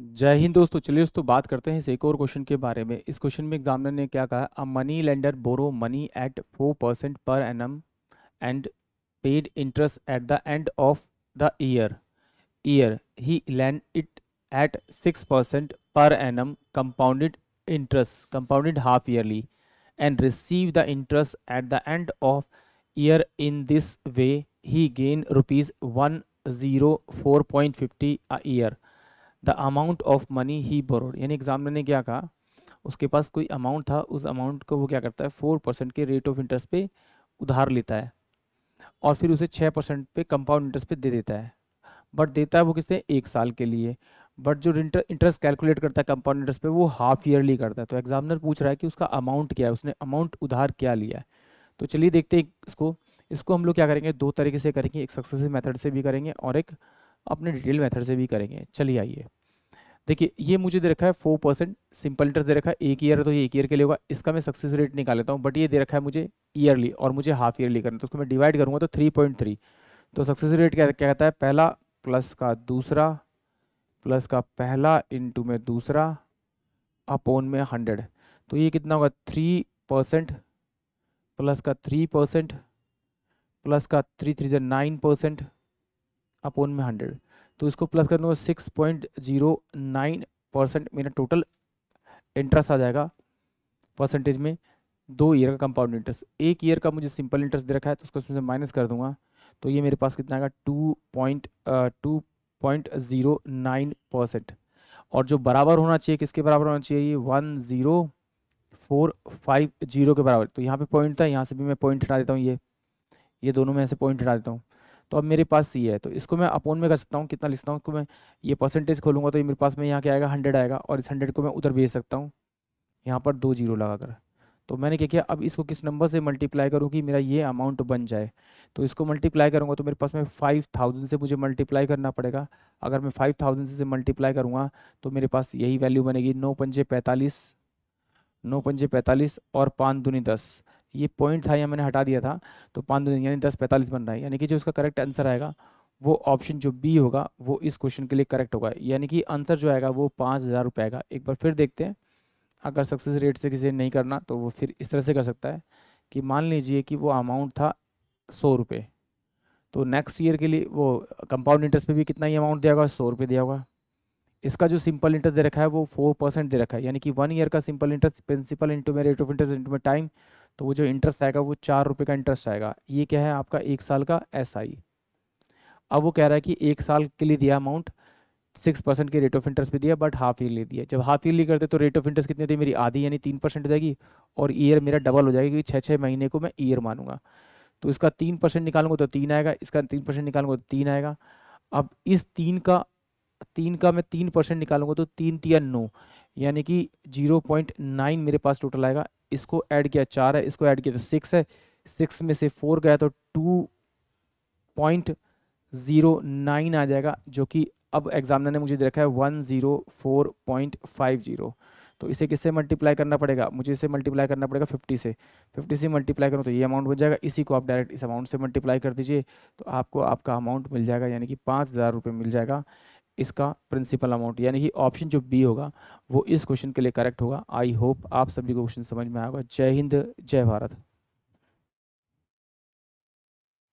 जय हिंद दोस्तों चलिए दोस्तों बात करते हैं इस एक और क्वेश्चन के बारे में इस क्वेश्चन में एग्जामिनर ने क्या कहा a money lender borrow money at four percent per annum and paid interest at the end of the year year he lend it at six percent per annum compounded interest compounded half yearly and receive the interest at the end of year in this way he gain rupees one zero four point fifty a year the amount of money he borrowed यानी exam ने क्या कहा उसके पास कोई amount था उस amount को वो क्या करता है फोर परसेंट के रेट ऑफ इंटरेस्ट पे उधार लेता है और फिर उसे छः परसेंट पे कंपाउंड इंटरेस्ट पे दे देता है बट देता है वो किसने एक साल के लिए बट जो इंटरेस्ट कैलकुलेट करता है कंपाउंड इंटरेस्ट पे वो हाफ ईयरली करता है तो एग्जामिनर पूछ रहा है कि उसका अमाउंट क्या है उसने अमाउंट उधार क्या लिया है तो चलिए देखते हैं इसको इसको हम लोग क्या करेंगे दो तरीके से करेंगे एक सक्सेसिव मेथड से भी करेंगे और एक अपने डिटेल मेथड से भी करेंगे चलिए आइए देखिए ये मुझे दे रखा है फोर परसेंट सिंपल इंटरेस्ट दे रखा है एक ईयर तो ये एक ईयर के लिए होगा इसका मैं सक्सेस रेट निकाल लेता हूँ बट ये दे रखा है मुझे ईयरली और मुझे हाफ ईयरली करना तो उसको मैं डिवाइड करूँगा तो थ्री पॉइंट थ्री तो सक्सेस रेट क्या क्या कहता है पहला प्लस का दूसरा प्लस का पहला इंटू में दूसरा अपोन में हंड्रेड तो ये कितना होगा थ्री परसेंट प्लस का थ्री परसेंट प्लस का थ्री थ्री जो नाइन परसेंट अपोन में हंड्रेड तो इसको प्लस कर दूँगा six point zero nine percent मेरा टोटल इंटरेस्ट आ जाएगा परसेंटेज में दो ईयर का कंपाउंड इंटरेस्ट एक ईयर का मुझे सिंपल इंटरेस्ट दे रखा है तो उसको उसमें से माइनस कर दूंगा तो ये मेरे पास कितना आएगा two point two point zero nine percent और जो बराबर होना चाहिए किसके बराबर होना चाहिए ये one zero four five zero के बराबर तो यहाँ पे पॉइंट था यहाँ से भी मैं पॉइंट हटा देता हूँ ये ये दोनों में ऐसे पॉइंट हटा देता हूँ तो अब मेरे पास ये है तो इसको मैं अपोन में कर सकता हूँ कितना लिखता हूँ इसको मैं ये परसेंटेज खोलूँगा तो ये मेरे पास में यहाँ क्या आएगा हंड्रेड आएगा और इस हंड्रेड को मैं उधर भेज सकता हूँ यहाँ पर दो जीरो लगा कर तो मैंने क्या किया अब इसको किस नंबर से मल्टीप्लाई करूँ कि मेरा ये अमाउंट बन जाए तो इसको मल्टीप्लाई करूँगा तो मेरे पास में फाइव थाउजेंड से मुझे मल्टीप्लाई करना पड़ेगा अगर मैं फाइव थाउजेंड से मल्टीप्लाई करूँगा तो मेरे पास यही वैल्यू बनेगी नौ पंजे पैंतालीस नौ पंजे पैंतालीस और पाँच दूनी दस ये पॉइंट था या मैंने हटा दिया था तो पाँच दो यानी दस पैंतालीस बन रहा है यानी कि जो उसका करेक्ट आंसर आएगा वो ऑप्शन जो बी होगा वो इस क्वेश्चन के लिए करेक्ट होगा यानी कि आंसर जो आएगा वो पाँच हज़ार रुपये आएगा एक बार फिर देखते हैं अगर सक्सेस रेट से किसी नहीं करना तो वो फिर इस तरह से कर सकता है कि मान लीजिए कि वो अमाउंट था सौ रुपये तो नेक्स्ट ईयर के लिए वो कंपाउंड इंटरेस्ट पर भी कितना ही अमाउंट दिया होगा सौ रुपये दिया होगा इसका जो सिंपल इंटरेस्ट दे रखा है वो फोर परसेंट दे रखा है यानी कि वन ईयर का सिंपल इंटरेस्ट प्रिंसिपल इंटू में रेट ऑफ इंटरेस्ट इंटू में टाइम तो वो जो इंटरेस्ट आएगा वो चार रुपये का इंटरेस्ट आएगा ये क्या है आपका एक साल का एस SI. अब वो कह रहा है कि एक साल के लिए दिया अमाउंट सिक्स परसेंट की रेट ऑफ इंटरेस्ट भी दिया बट हाफ ईयरली दिया जब हाफ ईयरली करते तो रेट ऑफ इंटरेस्ट कितनी होती मेरी आधी यानी तीन परसेंट हो जाएगी और ईयर मेरा डबल हो जाएगी क्योंकि छः छः महीने को मैं ईयर मानूंगा तो इसका तीन परसेंट निकालूंगा तो तीन आएगा इसका तीन परसेंट निकालूंगा तो तीन आएगा अब इस तीन का तीन का मैं तीन परसेंट निकालूंगा तो तीन तीन नौ यानी कि जीरो पॉइंट नाइन मेरे पास टोटल आएगा इसको ऐड किया चार है इसको ऐड किया तो सिक्स है सिक्स में से फोर गया तो टू पॉइंट ज़ीरो नाइन आ जाएगा जो कि अब एग्जामिनर ने मुझे दे रखा है one zero four point five zero तो इसे किससे मल्टीप्लाई करना पड़ेगा मुझे इसे मल्टीप्लाई करना पड़ेगा फिफ्टी से फिफ्टी से मल्टीप्लाई करूँ तो ये अमाउंट बन जाएगा इसी को आप डायरेक्ट इस अमाउंट से मल्टीप्लाई कर दीजिए तो आपको आपका अमाउंट मिल जाएगा यानी कि पाँच हज़ार रुपये मिल जाएगा इसका प्रिंसिपल अमाउंट यानी कि ऑप्शन जो बी होगा वो इस क्वेश्चन के लिए करेक्ट होगा आई होप आप सभी को क्वेश्चन समझ में आएगा जय हिंद जय भारत